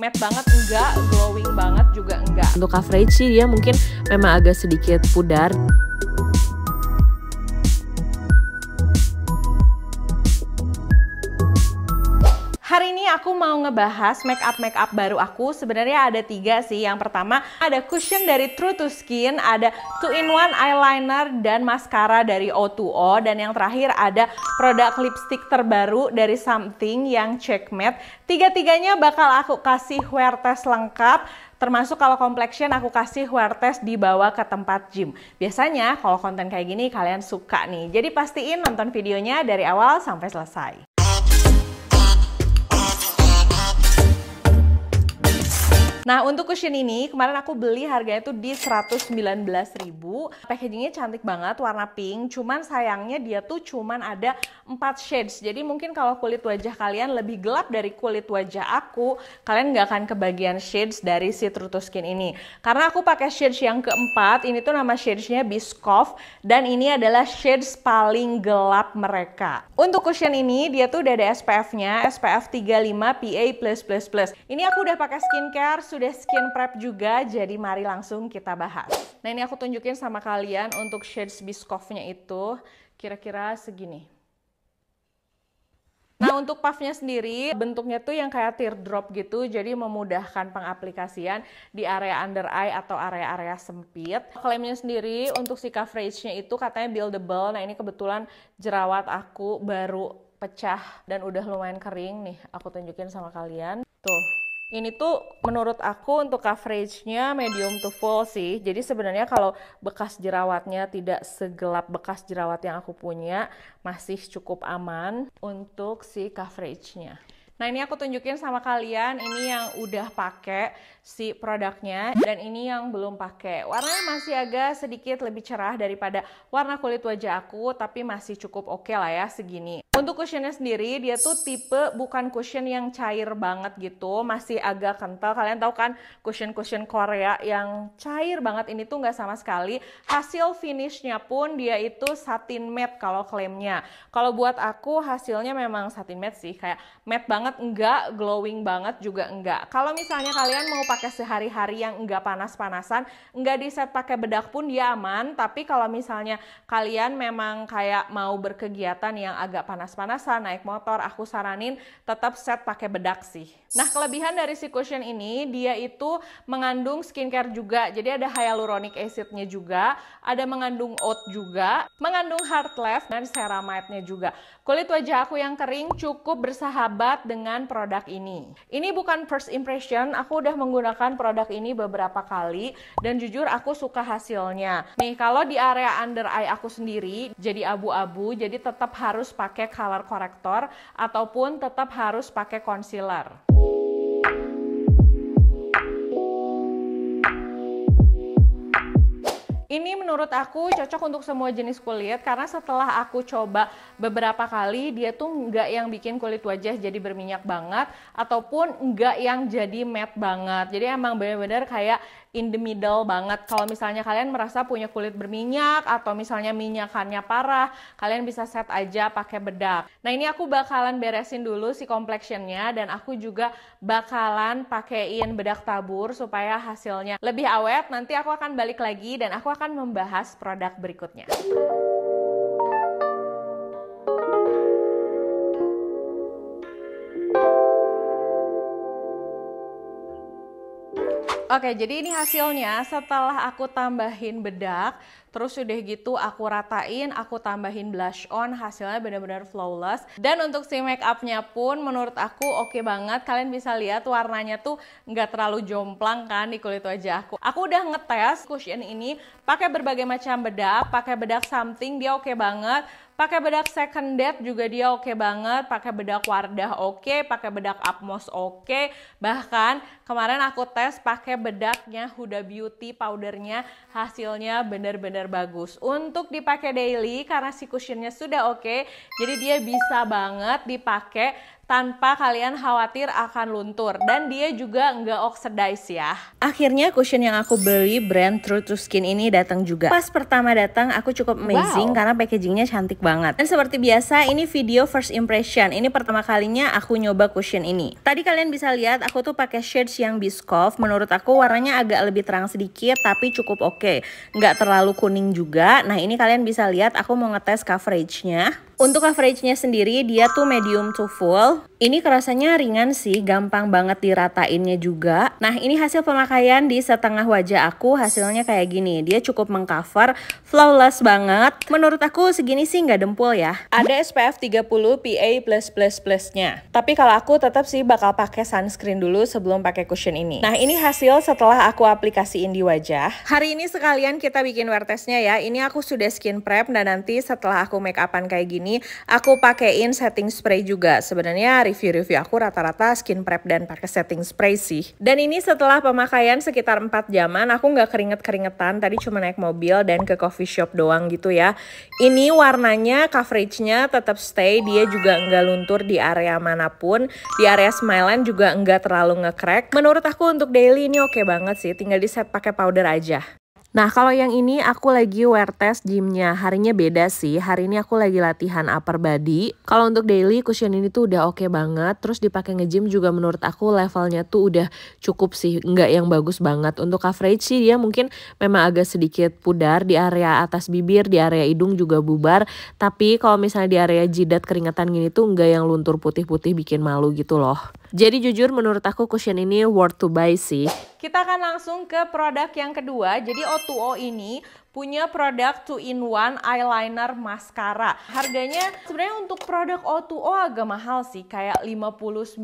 matte banget enggak, glowing banget juga enggak. Untuk coverage sih dia ya mungkin memang agak sedikit pudar. aku mau ngebahas make up make up baru aku. Sebenarnya ada tiga sih. Yang pertama ada cushion dari True to Skin, ada two in one eyeliner dan mascara dari O2O, dan yang terakhir ada produk lipstick terbaru dari Something yang Checkmate. Tiga-tiganya bakal aku kasih wear test lengkap termasuk kalau complexion aku kasih wear test dibawa ke tempat gym. Biasanya kalau konten kayak gini kalian suka nih. Jadi pastiin nonton videonya dari awal sampai selesai. Nah untuk cushion ini kemarin aku beli harganya tuh di 119.000 Packagingnya cantik banget warna pink Cuman sayangnya dia tuh cuman ada 4 shades Jadi mungkin kalau kulit wajah kalian lebih gelap dari kulit wajah aku Kalian nggak akan kebagian shades dari si True Skin ini Karena aku pakai shades yang keempat Ini tuh nama shadesnya Biscoff Dan ini adalah shades paling gelap mereka Untuk cushion ini dia tuh udah ada SPF-nya SPF 35 PA+++. Ini aku udah pakai skincare sudah skin prep juga, jadi mari langsung kita bahas. Nah ini aku tunjukin sama kalian untuk shades Biscoff-nya itu kira-kira segini. Nah untuk puffnya sendiri bentuknya tuh yang kayak teardrop gitu jadi memudahkan pengaplikasian di area under eye atau area-area sempit. Klaimnya sendiri untuk si nya itu katanya buildable. Nah ini kebetulan jerawat aku baru pecah dan udah lumayan kering nih aku tunjukin sama kalian. Tuh ini tuh menurut aku untuk coveragenya medium to full sih. Jadi sebenarnya kalau bekas jerawatnya tidak segelap bekas jerawat yang aku punya, masih cukup aman untuk si coveragenya. Nah ini aku tunjukin sama kalian, ini yang udah pakai si produknya dan ini yang belum pakai. Warnanya masih agak sedikit lebih cerah daripada warna kulit wajah aku, tapi masih cukup oke okay lah ya segini. Untuk cushionnya sendiri, dia tuh tipe bukan cushion yang cair banget gitu, masih agak kental. Kalian tahu kan cushion-cushion Korea yang cair banget ini tuh nggak sama sekali. Hasil finishnya pun dia itu satin matte kalau klaimnya. Kalau buat aku hasilnya memang satin matte sih, kayak matte banget enggak, glowing banget juga enggak. Kalau misalnya kalian mau pakai sehari-hari yang enggak panas-panasan, enggak di set pakai bedak pun dia aman, tapi kalau misalnya kalian memang kayak mau berkegiatan yang agak panas panas-panasan, naik motor, aku saranin tetap set pakai bedak sih. Nah, kelebihan dari si cushion ini, dia itu mengandung skincare juga. Jadi ada hyaluronic acid-nya juga, ada mengandung oat juga, mengandung heart dan ceramide-nya juga. Kulit wajah aku yang kering cukup bersahabat dengan produk ini. Ini bukan first impression, aku udah menggunakan produk ini beberapa kali dan jujur aku suka hasilnya. Nih, kalau di area under eye aku sendiri jadi abu-abu, jadi tetap harus pakai color corrector ataupun tetap harus pakai concealer. Ini menurut aku cocok untuk semua jenis kulit karena setelah aku coba beberapa kali dia tuh nggak yang bikin kulit wajah jadi berminyak banget ataupun nggak yang jadi matte banget. Jadi emang bener-bener kayak in the middle banget. Kalau misalnya kalian merasa punya kulit berminyak atau misalnya minyakannya parah, kalian bisa set aja pakai bedak. Nah ini aku bakalan beresin dulu si complexionnya dan aku juga bakalan pakein bedak tabur supaya hasilnya lebih awet. Nanti aku akan balik lagi dan aku akan membahas produk berikutnya. Oke, jadi ini hasilnya setelah aku tambahin bedak, terus udah gitu aku ratain, aku tambahin blush on, hasilnya benar-benar flawless. Dan untuk si make upnya pun menurut aku oke okay banget. Kalian bisa lihat warnanya tuh nggak terlalu jomplang kan di kulit wajah aku. Aku udah ngetes cushion ini pakai berbagai macam bedak, pakai bedak something, dia oke okay banget. Pakai bedak second seconded juga dia oke okay banget, pakai bedak Wardah oke, okay, pakai bedak Atmos oke. Okay. Bahkan kemarin aku tes pakai bedaknya Huda Beauty powdernya, hasilnya benar-benar bagus. Untuk dipakai daily karena si cushionnya sudah oke, jadi dia bisa banget dipakai tanpa kalian khawatir akan luntur dan dia juga nggak oxidize ya. Akhirnya cushion yang aku beli brand True to Skin ini datang juga. Pas pertama datang aku cukup amazing wow. karena packagingnya cantik banget. Dan seperti biasa ini video first impression. Ini pertama kalinya aku nyoba cushion ini. Tadi kalian bisa lihat aku tuh pakai shades yang biscoff. Menurut aku warnanya agak lebih terang sedikit tapi cukup oke. Okay. Nggak terlalu kuning juga. Nah ini kalian bisa lihat aku mau ngetes coveragenya. Untuk coveragenya sendiri, dia tuh medium to full. Ini kerasanya ringan sih, gampang banget diratainnya juga. Nah, ini hasil pemakaian di setengah wajah aku, hasilnya kayak gini. Dia cukup mengcover, flawless banget. Menurut aku segini sih nggak dempul ya. Ada SPF 30 PA++ nya. Tapi kalau aku tetap sih bakal pakai sunscreen dulu sebelum pakai cushion ini. Nah, ini hasil setelah aku aplikasiin di wajah. Hari ini sekalian kita bikin wear testnya ya. Ini aku sudah skin prep dan nanti setelah aku make upan kayak gini, ini aku pakein setting spray juga. Sebenarnya review-review aku rata-rata skin prep dan pakai setting spray sih. Dan ini setelah pemakaian sekitar 4 jaman aku nggak keringet-keringetan. Tadi cuma naik mobil dan ke coffee shop doang gitu ya. Ini warnanya coveragenya tetap stay. Dia juga nggak luntur di area manapun. Di area Smileland juga nggak terlalu nge Menurut aku untuk daily ini oke okay banget sih. Tinggal di set pakai powder aja. Nah kalau yang ini aku lagi wear test gymnya Harinya beda sih Hari ini aku lagi latihan upper body Kalau untuk daily cushion ini tuh udah oke okay banget Terus dipakai nge-gym juga menurut aku levelnya tuh udah cukup sih Nggak yang bagus banget Untuk coverage sih dia mungkin memang agak sedikit pudar Di area atas bibir, di area hidung juga bubar Tapi kalau misalnya di area jidat keringetan gini tuh nggak yang luntur putih-putih bikin malu gitu loh jadi jujur menurut aku cushion ini worth to buy sih. Kita akan langsung ke produk yang kedua. Jadi O2O ini punya produk 2-in-1 eyeliner mascara. Harganya sebenarnya untuk produk O2O agak mahal sih, kayak 59.000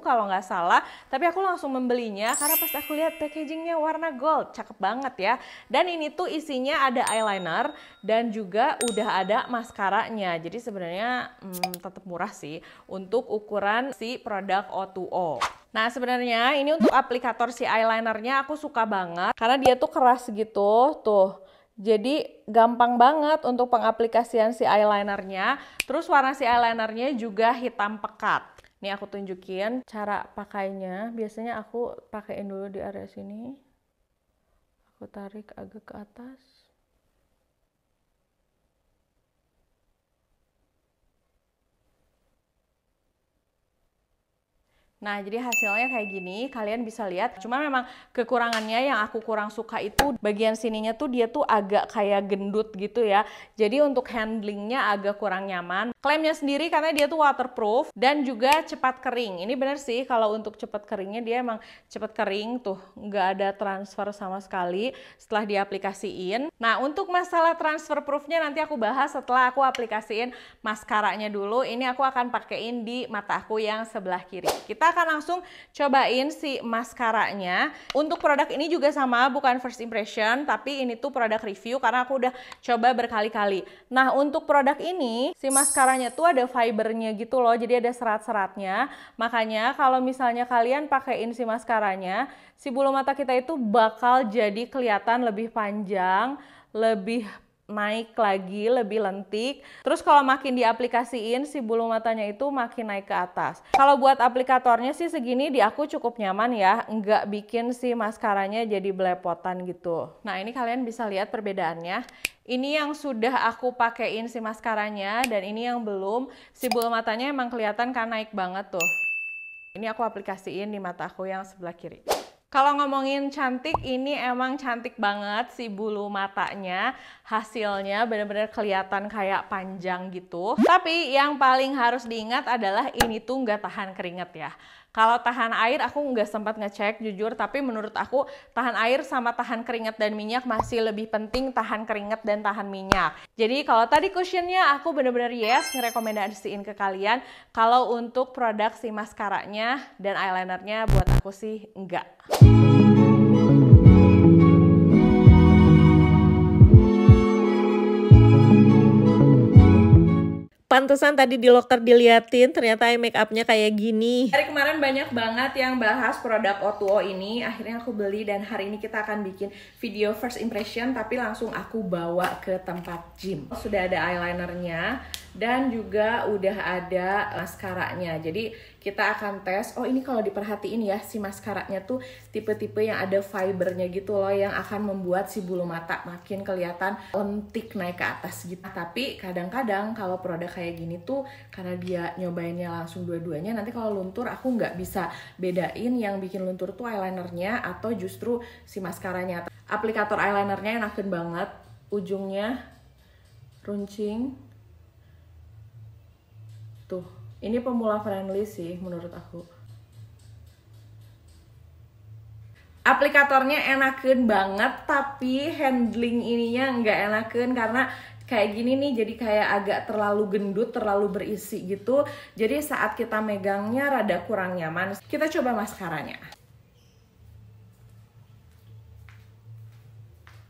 kalau nggak salah. Tapi aku langsung membelinya karena pas aku lihat packagingnya warna gold, cakep banget ya. Dan ini tuh isinya ada eyeliner dan juga udah ada maskaranya. Jadi sebenarnya hmm, tetap murah sih untuk ukuran si produk O2O. Nah sebenarnya ini untuk aplikator si eyelinernya aku suka banget karena dia tuh keras gitu tuh. Jadi gampang banget untuk pengaplikasian si eyelinernya. Terus warna si eyelinernya juga hitam pekat. ini aku tunjukin cara pakainya. Biasanya aku pakaiin dulu di area sini. Aku tarik agak ke atas. Nah, jadi hasilnya kayak gini, kalian bisa lihat. Cuma memang kekurangannya yang aku kurang suka itu bagian sininya tuh dia tuh agak kayak gendut gitu ya. Jadi untuk handlingnya agak kurang nyaman. Klaimnya sendiri karena dia tuh waterproof dan juga cepat kering. Ini bener sih kalau untuk cepat keringnya dia emang cepat kering tuh. Nggak ada transfer sama sekali setelah diaplikasiin. Nah, untuk masalah transfer proofnya nanti aku bahas setelah aku aplikasiin maskaranya dulu. Ini aku akan pakein di mata aku yang sebelah kiri. Kita akan langsung cobain si maskaranya. Untuk produk ini juga sama, bukan first impression, tapi ini tuh produk review karena aku udah coba berkali-kali. Nah, untuk produk ini, si maskaranya tuh ada fibernya gitu loh, jadi ada serat-seratnya. Makanya kalau misalnya kalian pakaiin si maskaranya, si bulu mata kita itu bakal jadi kelihatan lebih panjang, lebih naik lagi lebih lentik. Terus kalau makin diaplikasiin si bulu matanya itu makin naik ke atas. Kalau buat aplikatornya sih segini di aku cukup nyaman ya, nggak bikin si maskaranya jadi belepotan gitu. Nah ini kalian bisa lihat perbedaannya. Ini yang sudah aku pakein si maskaranya dan ini yang belum. Si bulu matanya emang kelihatan kan naik banget tuh. Ini aku aplikasiin di mata aku yang sebelah kiri. Kalau ngomongin cantik, ini emang cantik banget si bulu matanya. Hasilnya bener-bener kelihatan kayak panjang gitu. Tapi yang paling harus diingat adalah ini tuh nggak tahan keringat ya. Kalau tahan air aku nggak sempat ngecek jujur, tapi menurut aku tahan air sama tahan keringat dan minyak masih lebih penting tahan keringat dan tahan minyak. Jadi kalau tadi cushionnya aku bener-bener yes ngerekomendasiin ke kalian. Kalau untuk produk si maskaranya dan eyelinernya buat aku sih enggak. Pantesan tadi di locker diliatin, ternyata eye makeupnya kayak gini. Hari kemarin banyak banget yang bahas produk O2O ini. Akhirnya aku beli dan hari ini kita akan bikin video first impression, tapi langsung aku bawa ke tempat gym. Sudah ada eyelinernya dan juga udah ada maskaranya. Jadi kita akan tes oh ini kalau diperhatiin ya si maskaranya tuh tipe-tipe yang ada fibernya gitu loh yang akan membuat si bulu mata makin kelihatan lentik naik ke atas gitu tapi kadang-kadang kalau produk kayak gini tuh karena dia nyobainnya langsung dua-duanya nanti kalau luntur aku nggak bisa bedain yang bikin luntur tuh eyelinernya atau justru si maskaranya aplikator eyelinernya enakin banget ujungnya runcing tuh ini pemula friendly sih menurut aku aplikatornya enakan banget tapi handling ininya nggak enakan karena kayak gini nih jadi kayak agak terlalu gendut terlalu berisi gitu jadi saat kita megangnya rada kurang nyaman kita coba maskaranya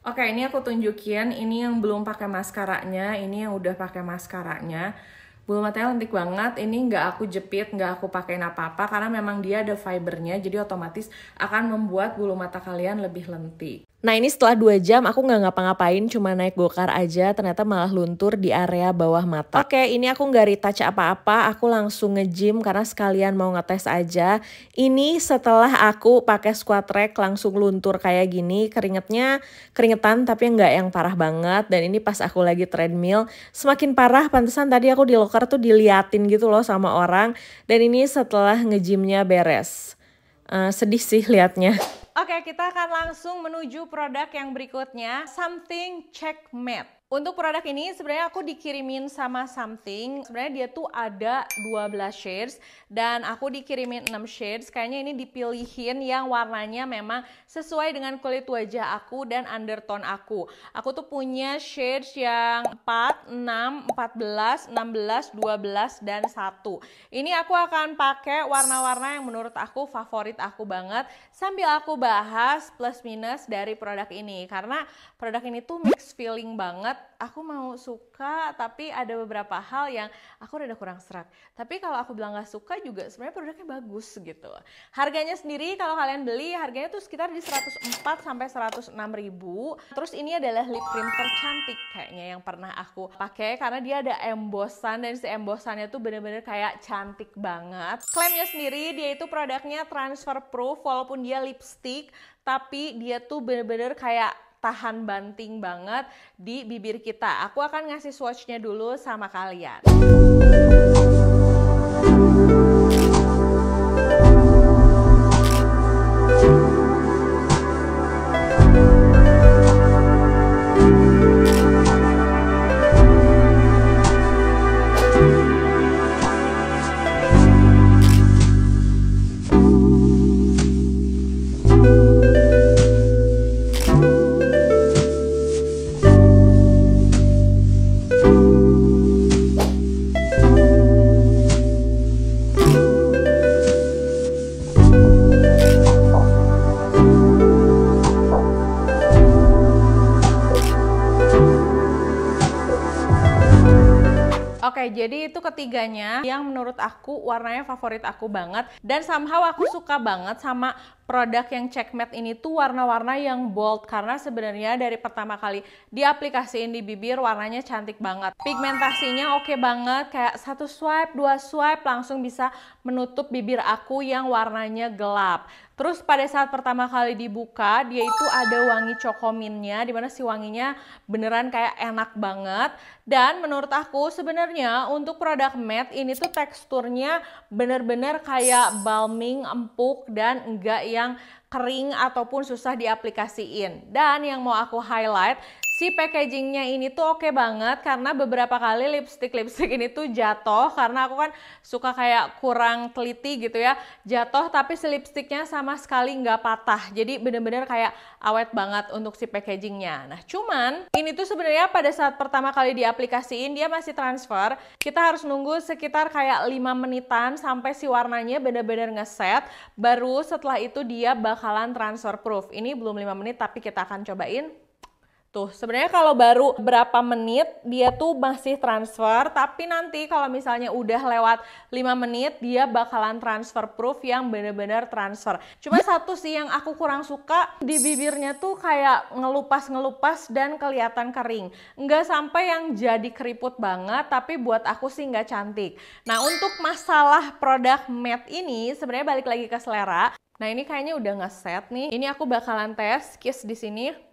Oke, ini aku tunjukin. Ini yang belum pakai maskaranya, ini yang udah pakai maskaranya. Bulu matanya lentik banget, ini nggak aku jepit, nggak aku pakein apa-apa karena memang dia ada fibernya jadi otomatis akan membuat bulu mata kalian lebih lentik. Nah ini setelah dua jam aku nggak ngapa-ngapain cuma naik gokar aja ternyata malah luntur di area bawah mata. Oke okay, ini aku nggak retouch apa-apa aku langsung nge-gym karena sekalian mau ngetes aja. Ini setelah aku pakai squat rack langsung luntur kayak gini keringetnya keringetan tapi nggak yang parah banget dan ini pas aku lagi treadmill semakin parah pantesan tadi aku di locker tuh diliatin gitu loh sama orang dan ini setelah nge-gymnya beres. Uh, sedih sih liatnya. Oke, kita akan langsung menuju produk yang berikutnya, Something Checkmate. Untuk produk ini sebenarnya aku dikirimin sama something. Sebenarnya dia tuh ada 12 shades dan aku dikirimin 6 shades. Kayaknya ini dipilihin yang warnanya memang sesuai dengan kulit wajah aku dan undertone aku. Aku tuh punya shades yang 4, 6, 14, 16, 12 dan 1. Ini aku akan pakai warna-warna yang menurut aku favorit aku banget sambil aku bahas plus minus dari produk ini karena produk ini tuh mix feeling banget. Aku mau suka tapi ada beberapa hal yang aku rada kurang serat. Tapi kalau aku bilang nggak suka juga sebenarnya produknya bagus gitu. Harganya sendiri kalau kalian beli harganya tuh sekitar di 104 sampai 106 ribu. Terus ini adalah lip cream tercantik kayaknya yang pernah aku pakai karena dia ada embosan dan si embosannya tuh bener-bener kayak cantik banget. Klaimnya sendiri dia itu produknya transfer proof walaupun dia lipstick fisik, tapi dia tuh bener-bener kayak tahan banting banget di bibir kita. Aku akan ngasih swatchnya dulu sama kalian. Jadi itu ketiganya yang menurut aku warnanya favorit aku banget dan somehow aku suka banget sama produk yang checkmate ini tuh warna-warna yang bold karena sebenarnya dari pertama kali diaplikasiin di bibir warnanya cantik banget. Pigmentasinya oke okay banget kayak satu swipe, dua swipe langsung bisa menutup bibir aku yang warnanya gelap. Terus pada saat pertama kali dibuka, dia itu ada wangi cokominnya, dimana si wanginya beneran kayak enak banget. Dan menurut aku sebenarnya untuk produk matte ini tuh teksturnya bener-bener kayak balming, empuk, dan enggak yang kering ataupun susah diaplikasiin. Dan yang mau aku highlight, si packagingnya ini tuh oke okay banget karena beberapa kali lipstick lipstick ini tuh jatuh karena aku kan suka kayak kurang teliti gitu ya jatuh tapi si lipsticknya sama sekali nggak patah jadi bener-bener kayak awet banget untuk si packagingnya nah cuman ini tuh sebenarnya pada saat pertama kali diaplikasiin dia masih transfer kita harus nunggu sekitar kayak 5 menitan sampai si warnanya bener-bener ngeset baru setelah itu dia bakalan transfer proof ini belum 5 menit tapi kita akan cobain Tuh, gitu. sebenarnya kalau baru berapa menit dia tuh masih transfer, tapi nanti kalau misalnya udah lewat 5 menit dia bakalan transfer proof yang bener-bener transfer. Cuma satu sih yang aku kurang suka di bibirnya tuh kayak ngelupas-ngelupas dan kelihatan kering. Nggak sampai yang jadi keriput banget, tapi buat aku sih nggak cantik. Nah, untuk masalah produk matte ini sebenarnya balik lagi ke selera. Nah, ini kayaknya udah ngeset nih. Ini aku bakalan tes kiss di sini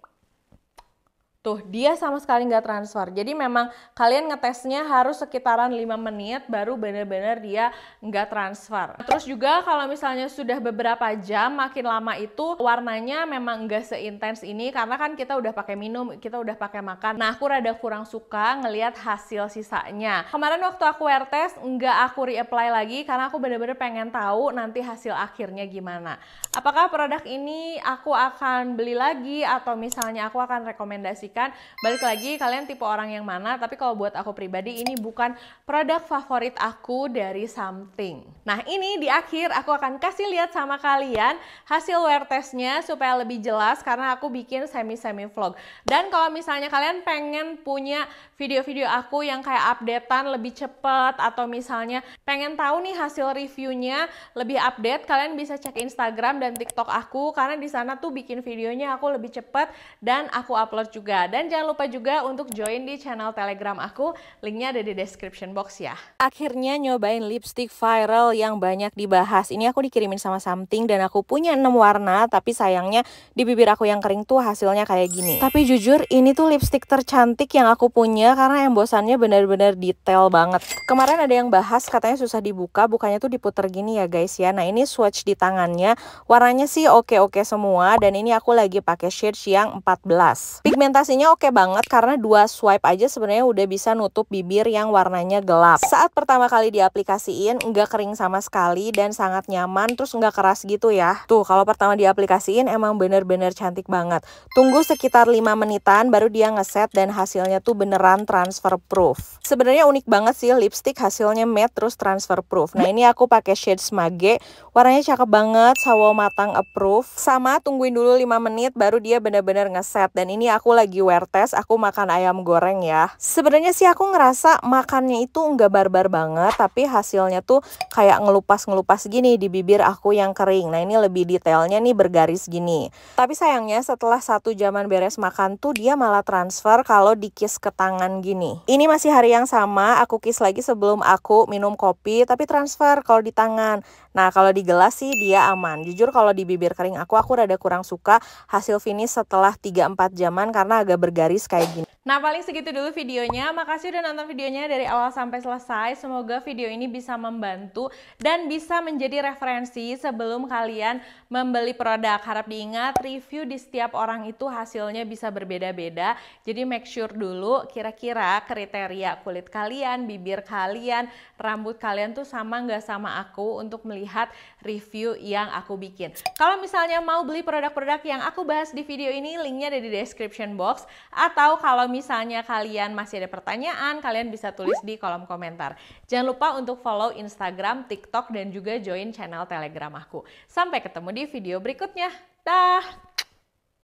Tuh, dia sama sekali nggak transfer. Jadi memang kalian ngetesnya harus sekitaran 5 menit baru benar-benar dia nggak transfer. Terus juga kalau misalnya sudah beberapa jam makin lama itu warnanya memang nggak seintens ini karena kan kita udah pakai minum, kita udah pakai makan. Nah, aku rada kurang suka ngelihat hasil sisanya. Kemarin waktu aku wear test nggak aku reapply lagi karena aku benar-benar pengen tahu nanti hasil akhirnya gimana. Apakah produk ini aku akan beli lagi atau misalnya aku akan rekomendasi rekomendasikan. Balik lagi kalian tipe orang yang mana, tapi kalau buat aku pribadi ini bukan produk favorit aku dari something. Nah ini di akhir aku akan kasih lihat sama kalian hasil wear testnya supaya lebih jelas karena aku bikin semi-semi vlog. Dan kalau misalnya kalian pengen punya video-video aku yang kayak updatean lebih cepet atau misalnya pengen tahu nih hasil reviewnya lebih update, kalian bisa cek Instagram dan TikTok aku karena di sana tuh bikin videonya aku lebih cepet dan aku upload juga. Dan jangan lupa juga untuk join di channel Telegram aku, linknya ada di description box ya. Akhirnya nyobain lipstick viral yang banyak dibahas. Ini aku dikirimin sama something dan aku punya 6 warna, tapi sayangnya di bibir aku yang kering tuh hasilnya kayak gini. Tapi jujur ini tuh lipstick tercantik yang aku punya karena embosannya benar-benar detail banget. Kemarin ada yang bahas katanya susah dibuka, bukannya tuh diputer gini ya guys ya. Nah ini swatch di tangannya, warnanya sih oke-oke semua dan ini aku lagi pakai shade yang 14. Pigmentasi Aplikasinya oke okay banget karena dua swipe aja sebenarnya udah bisa nutup bibir yang warnanya gelap. Saat pertama kali diaplikasiin nggak kering sama sekali dan sangat nyaman terus nggak keras gitu ya. Tuh kalau pertama diaplikasiin emang bener-bener cantik banget. Tunggu sekitar 5 menitan baru dia ngeset dan hasilnya tuh beneran transfer proof. Sebenarnya unik banget sih lipstick hasilnya matte terus transfer proof. Nah ini aku pakai shade Smage. Warnanya cakep banget, sawo matang approve. Sama tungguin dulu 5 menit baru dia bener-bener ngeset dan ini aku lagi lagi wertes, aku makan ayam goreng ya. Sebenarnya sih aku ngerasa makannya itu nggak barbar banget, tapi hasilnya tuh kayak ngelupas-ngelupas gini di bibir aku yang kering. Nah ini lebih detailnya nih bergaris gini. Tapi sayangnya setelah satu jaman beres makan tuh dia malah transfer kalau dikis ke tangan gini. Ini masih hari yang sama, aku kis lagi sebelum aku minum kopi, tapi transfer kalau di tangan. Nah kalau di gelas sih dia aman. Jujur kalau di bibir kering aku, aku rada kurang suka hasil finish setelah 3-4 jaman karena agak bergaris kayak gini. Nah paling segitu dulu videonya. Makasih udah nonton videonya dari awal sampai selesai. Semoga video ini bisa membantu dan bisa menjadi referensi sebelum kalian membeli produk. Harap diingat review di setiap orang itu hasilnya bisa berbeda-beda. Jadi make sure dulu kira-kira kriteria kulit kalian, bibir kalian, rambut kalian tuh sama nggak sama aku untuk melihat review yang aku bikin. Kalau misalnya mau beli produk-produk yang aku bahas di video ini, linknya ada di description box atau kalau misalnya kalian masih ada pertanyaan, kalian bisa tulis di kolom komentar. Jangan lupa untuk follow Instagram, TikTok dan juga join channel Telegram aku. Sampai ketemu di video berikutnya. Dah.